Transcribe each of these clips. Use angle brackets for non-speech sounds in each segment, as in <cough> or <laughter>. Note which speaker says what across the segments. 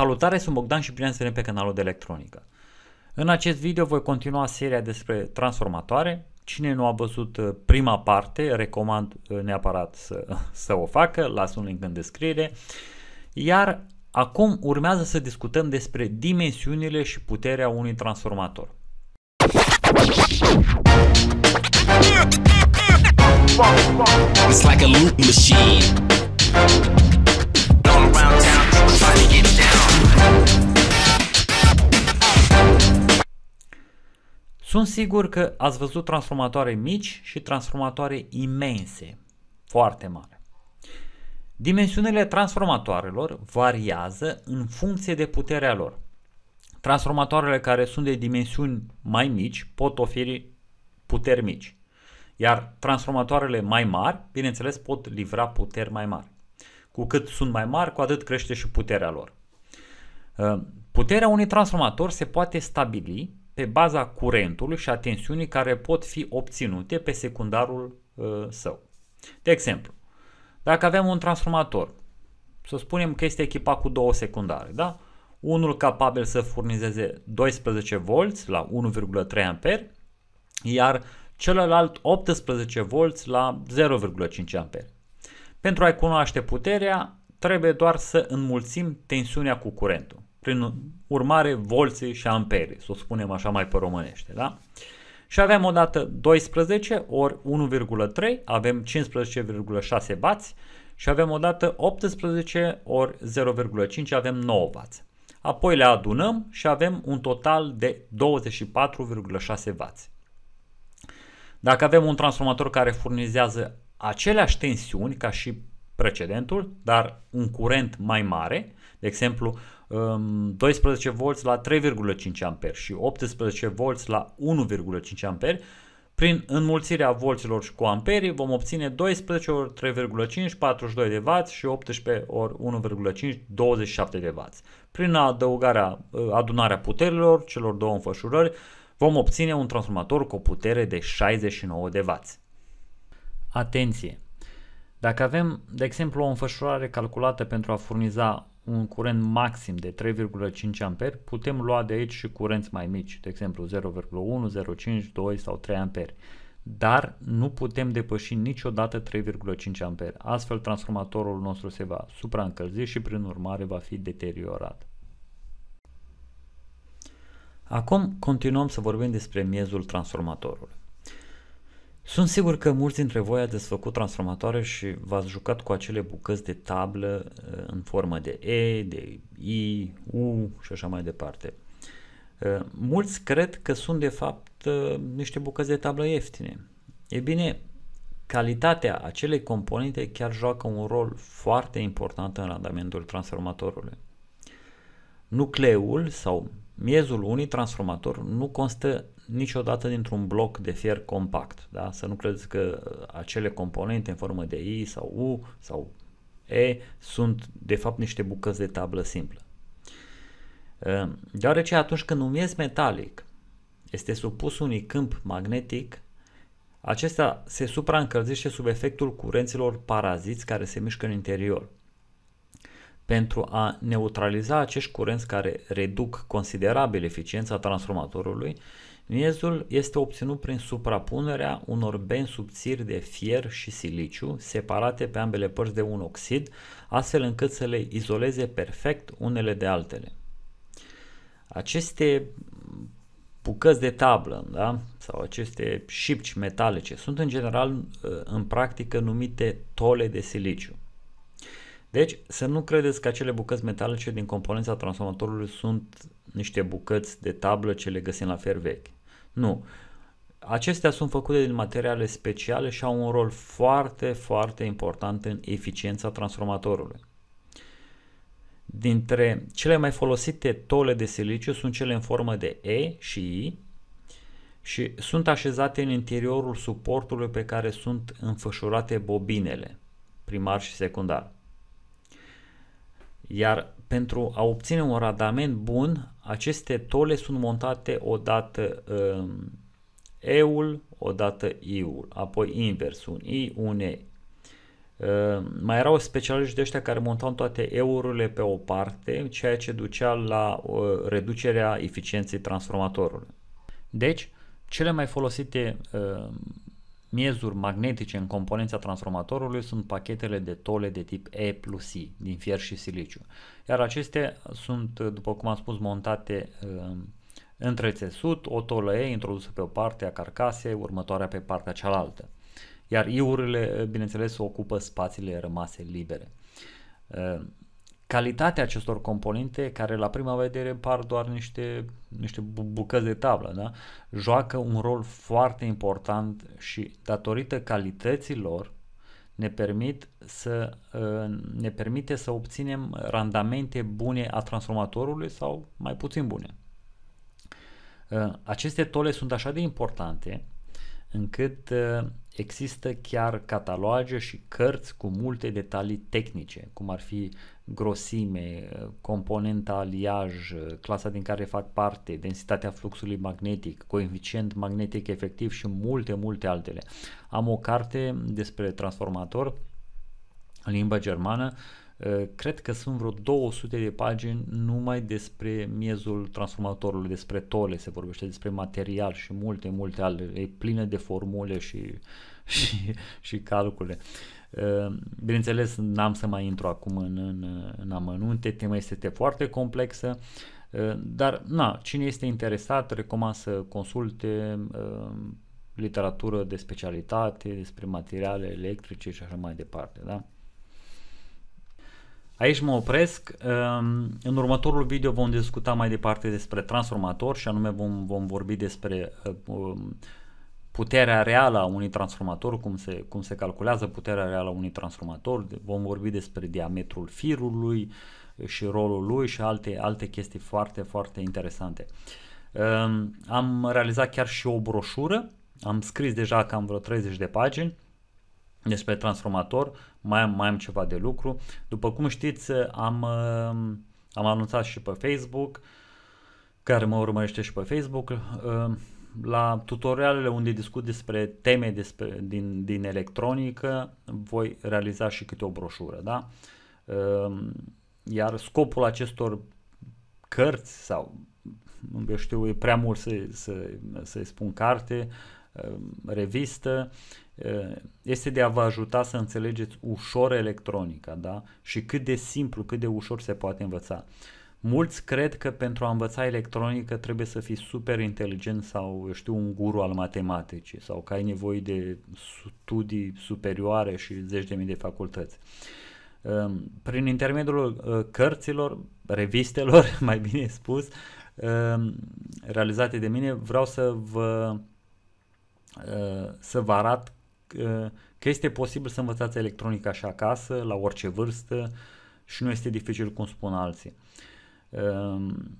Speaker 1: Salutare, sunt Bogdan și bine ați venit pe canalul de electronică. În acest video voi continua seria despre transformatoare. Cine nu a văzut uh, prima parte, recomand uh, neapărat să, <laughs> să o facă, las un link în descriere. Iar acum urmează să discutăm despre dimensiunile și puterea unui transformator. It's like a loop machine. Sunt sigur că ați văzut transformatoare mici și transformatoare imense, foarte mari. Dimensiunile transformatoarelor variază în funcție de puterea lor. Transformatoarele care sunt de dimensiuni mai mici pot oferi puteri mici, iar transformatoarele mai mari, bineînțeles, pot livra puteri mai mari. Cu cât sunt mai mari, cu atât crește și puterea lor. Ă, puterea unui transformator se poate stabili pe baza curentului și a tensiunii care pot fi obținute pe secundarul ă, său. De exemplu, dacă avem un transformator, să spunem că este echipat cu două secundare, da? unul capabil să furnizeze 12 V la 1,3 A, iar celălalt 18 V la 0,5 A. Pentru a-i cunoaște puterea, trebuie doar să înmulțim tensiunea cu curentul. Prin urmare, volți și amperi, să o spunem așa mai pe românește, da? Și avem odată 12 ori 1,3, avem 15,6 W și avem odată 18 ori 0,5, avem 9 W. Apoi le adunăm și avem un total de 24,6 W. Dacă avem un transformator care furnizează aceleași tensiuni ca și precedentul, dar un curent mai mare, de exemplu 12V um, la 3,5A și 18V la 1,5A, prin înmulțirea volților și cu amperii vom obține 12 ori 3,5, 42 de W și 18 ori 1,5, 27 de W. Prin adăugarea, uh, adunarea puterilor celor două înfășurări vom obține un transformator cu o putere de 69 de W. Atenție! Dacă avem, de exemplu, o înfășurare calculată pentru a furniza un curent maxim de 3,5 A, putem lua de aici și curenți mai mici, de exemplu 0,1, 0,5, 2 sau 3 A, dar nu putem depăși niciodată 3,5 A. Astfel, transformatorul nostru se va supraîncălzi și, prin urmare, va fi deteriorat. Acum continuăm să vorbim despre miezul transformatorului. Sunt sigur că mulți dintre voi ați desfăcut transformatoare și v-ați jucat cu acele bucăți de tablă uh, în formă de E, de I, U și așa mai departe. Uh, mulți cred că sunt de fapt uh, niște bucăți de tablă ieftine. E bine, calitatea acelei componente chiar joacă un rol foarte important în randamentul transformatorului. Nucleul sau miezul unui transformator nu constă niciodată dintr-un bloc de fier compact. Da? Să nu credeți că uh, acele componente în formă de I sau U sau E sunt de fapt niște bucăți de tablă simplă. Uh, deoarece atunci când un miez metalic este supus unui câmp magnetic, acesta se supraîncălzește sub efectul curenților paraziți care se mișcă în interior pentru a neutraliza acești curenți care reduc considerabil eficiența transformatorului, miezul este obținut prin suprapunerea unor benzi subțiri de fier și siliciu separate pe ambele părți de un oxid, astfel încât să le izoleze perfect unele de altele. Aceste bucăți de tablă da? sau aceste șipci metalice sunt în general în practică numite tole de siliciu. Deci să nu credeți că acele bucăți metalice din componența transformatorului sunt niște bucăți de tablă ce le găsim la fer vechi. Nu. Acestea sunt făcute din materiale speciale și au un rol foarte, foarte important în eficiența transformatorului. Dintre cele mai folosite tole de siliciu sunt cele în formă de E și I și sunt așezate în interiorul suportului pe care sunt înfășurate bobinele, primar și secundar. Iar pentru a obține un radament bun, aceste tole sunt montate odată um, E-ul, odată I-ul, apoi invers, un I, un E. Uh, mai erau specialiști de ăștia care montau toate eururile pe o parte, ceea ce ducea la uh, reducerea eficienței transformatorului. Deci, cele mai folosite uh, Miezuri magnetice în componența transformatorului sunt pachetele de tole de tip E plus I din fier și siliciu, iar acestea sunt, după cum am spus, montate uh, între țesut, o tolă E introdusă pe o parte a carcasei, următoarea pe partea cealaltă. Iar iurile, bineînțeles, ocupă spațiile rămase libere. Uh, calitatea acestor componente care la prima vedere par doar niște, niște bucăți de tablă, da? joacă un rol foarte important și datorită calităților ne, permit să, ă, ne permite să obținem randamente bune a transformatorului sau mai puțin bune. Ă, aceste tole sunt așa de importante încât ă, Există chiar cataloage și cărți cu multe detalii tehnice, cum ar fi grosime, componenta aliaj, clasa din care fac parte, densitatea fluxului magnetic, coeficient magnetic efectiv și multe, multe altele. Am o carte despre transformator în limba germană Eh, cred că sunt vreo 200 de pagini numai despre miezul transformatorului, despre tole se vorbește, despre material și multe, multe alte, e plină de formule și, <laughs> și, și calcule. Eh, bineînțeles, n-am să mai intru acum în, în, în amănunte, tema este foarte complexă, eh, dar na, cine este interesat, recomand să consulte literatură de specialitate, despre materiale electrice și așa mai departe. Da? Aici mă opresc. Ehm, în următorul video vom discuta mai departe despre transformator și anume vom, vom vorbi despre eh, um, puterea reală a unui transformator, cum se, cum se calculează puterea reală a unui transformator, vom vorbi despre diametrul firului și rolul lui și alte, alte chestii foarte, foarte interesante. Ehm, am realizat chiar și o broșură, am scris deja cam vreo 30 de pagini, despre transformator, mai am, mai am ceva de lucru. După cum știți, am, am anunțat și pe Facebook, care mă urmărește și pe Facebook, uh, la tutorialele unde discut despre teme despre, din, din electronică, voi realiza și câte o broșură, da? Uh, iar scopul acestor cărți sau, eu știu, e prea mult să, să, să-i spun carte, uh, revistă, Eh, este de a vă ajuta să înțelegeți ușor electronica da? și cât de simplu, cât de ușor se poate învăța. Mulți cred că pentru a învăța electronică trebuie să fii super inteligent sau, eu știu, un guru al matematicii sau că ai nevoie de studii superioare și zeci de mii de facultăți. Ehm, prin intermediul eh, cărților, revistelor, <laughs> mai bine spus, ehm, realizate de mine, vreau să vă eh, să vă arăt Uh, că este posibil să învățați electronica și acasă, la orice vârstă și nu este dificil cum spun alții. Um,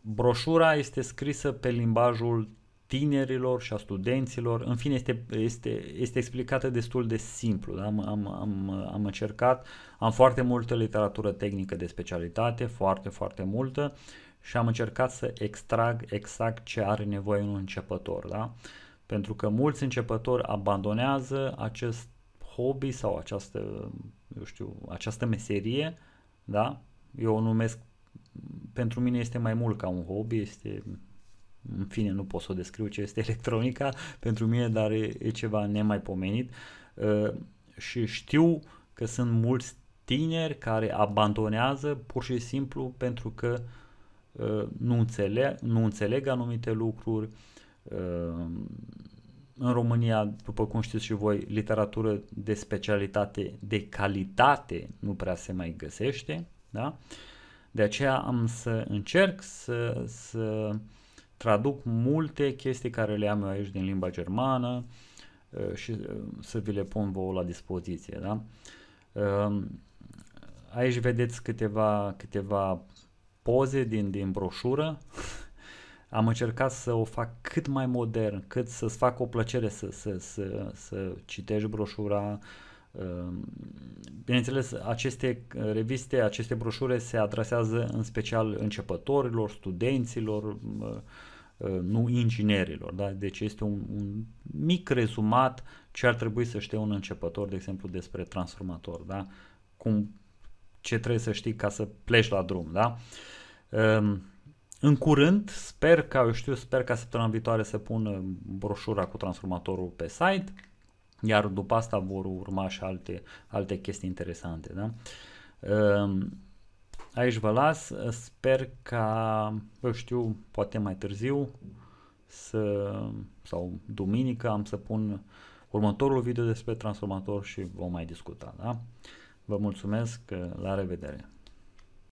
Speaker 1: broșura este scrisă pe limbajul tinerilor și a studenților, în fine este, este, este explicată destul de simplu, da? am, am, am, am încercat, am foarte multă literatură tehnică de specialitate, foarte, foarte multă și am încercat să extrag exact ce are nevoie un începător. Da? Uh, pentru că mulți începători abandonează acest hobby sau această, eu știu, această meserie, da? Eu o numesc, pentru mine este mai mult ca un hobby, este, în fine, nu pot să o descriu ce este <laughs> electronica pentru mine, dar e, e ceva nemaipomenit uh, și știu că sunt mulți tineri care abandonează pur și simplu pentru că uh, nu înțeleg, nu înțeleg anumite lucruri, uh, Ehm, în România, după cum știți și voi, literatură de specialitate, de calitate nu prea se mai găsește, da? De aceea am să încerc să, să traduc multe chestii care le am eu aici din limba germană ehm, și ehm, să vi le pun vouă la dispoziție, da? Aici vedeți câteva, câteva poze din, din broșură <laughs> am încercat să o fac cât mai modern, cât să-ți fac o plăcere să, să, să, să citești broșura. Ehm, bineînțeles, aceste uh, reviste, aceste broșure se adresează în special începătorilor, studenților, uh, uh, nu inginerilor. Da? Deci este un, un mic rezumat ce ar trebui să știe un începător, de exemplu, despre transformator. Da? Cum, ce trebuie să știi ca să pleci la drum. Da? Um, în curând, sper că, eu știu, sper ca săptămâna viitoare să pună uh, broșura cu transformatorul pe site, iar după asta vor urma și alte, alte chestii interesante. Da? Ehm, aici vă las, uh, sper ca, eu știu, poate mai târziu să, sau duminică am să pun următorul video despre transformator și vom mai discuta. Da? Vă mulțumesc, uh, la revedere!